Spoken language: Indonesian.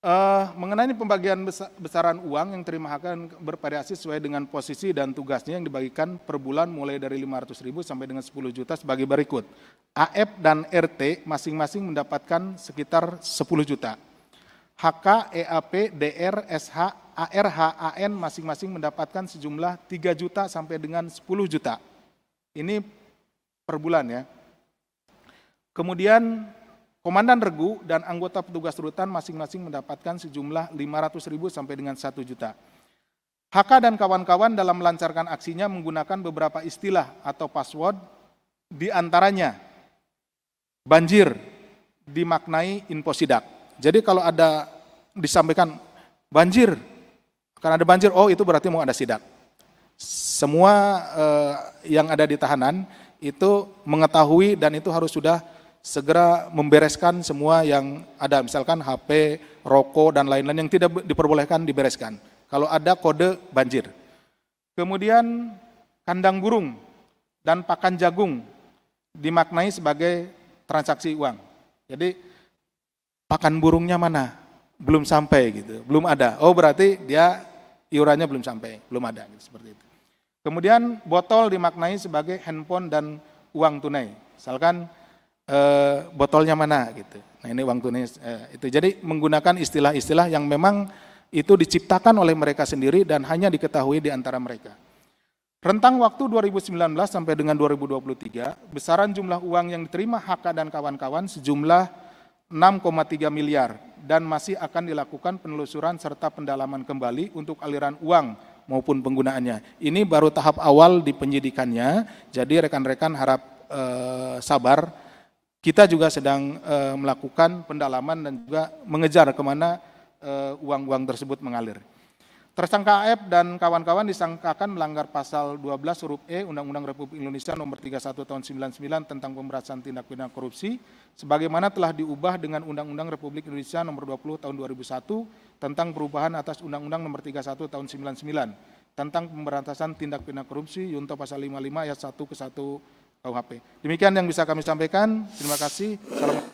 Uh, mengenai pembagian besaran uang yang terima akan bervariasi sesuai dengan posisi dan tugasnya yang dibagikan per bulan mulai dari 500.000 sampai dengan 10 juta sebagai berikut. AF dan RT masing-masing mendapatkan sekitar 10 juta. HK, EAP, DR, SH, AR HAN masing-masing mendapatkan sejumlah 3 juta sampai dengan 10 juta. Ini per bulan ya. Kemudian Komandan Regu dan anggota petugas rutan masing-masing mendapatkan sejumlah 500 ribu sampai dengan 1 juta. HK dan kawan-kawan dalam melancarkan aksinya menggunakan beberapa istilah atau password di antaranya banjir dimaknai infosidak. Jadi kalau ada disampaikan banjir, karena ada banjir, oh itu berarti mau ada sidak. Semua eh, yang ada di tahanan itu mengetahui dan itu harus sudah segera membereskan semua yang ada, misalkan HP, rokok, dan lain-lain yang tidak diperbolehkan dibereskan. Kalau ada kode banjir. Kemudian kandang burung dan pakan jagung dimaknai sebagai transaksi uang. Jadi pakan burungnya mana? Belum sampai gitu, belum ada. Oh berarti dia iurannya belum sampai, belum ada gitu, seperti itu. Kemudian botol dimaknai sebagai handphone dan uang tunai. Misalkan Eh, botolnya mana gitu. Nah ini uang tunai eh, itu. Jadi menggunakan istilah-istilah yang memang itu diciptakan oleh mereka sendiri dan hanya diketahui di antara mereka. Rentang waktu 2019 sampai dengan 2023, besaran jumlah uang yang diterima HK dan kawan-kawan sejumlah 6,3 miliar dan masih akan dilakukan penelusuran serta pendalaman kembali untuk aliran uang maupun penggunaannya. Ini baru tahap awal di penyidikannya, jadi rekan-rekan harap eh, sabar kita juga sedang uh, melakukan pendalaman dan juga mengejar kemana eh, uang-uang tersebut mengalir. Tersangka AF dan kawan-kawan disangkakan melanggar pasal 12 huruf E Undang-Undang Republik Indonesia nomor 31 tahun 99 tentang pemberantasan tindak pidana korupsi sebagaimana telah diubah dengan Undang-Undang Republik Indonesia nomor 20 tahun 2001 tentang perubahan atas Undang-Undang nomor 31 tahun 99 tentang pemberantasan tindak pidana korupsi yunto pasal 55 ayat 1 ke 1 KUHP. Demikian yang bisa kami sampaikan. Terima kasih. Salam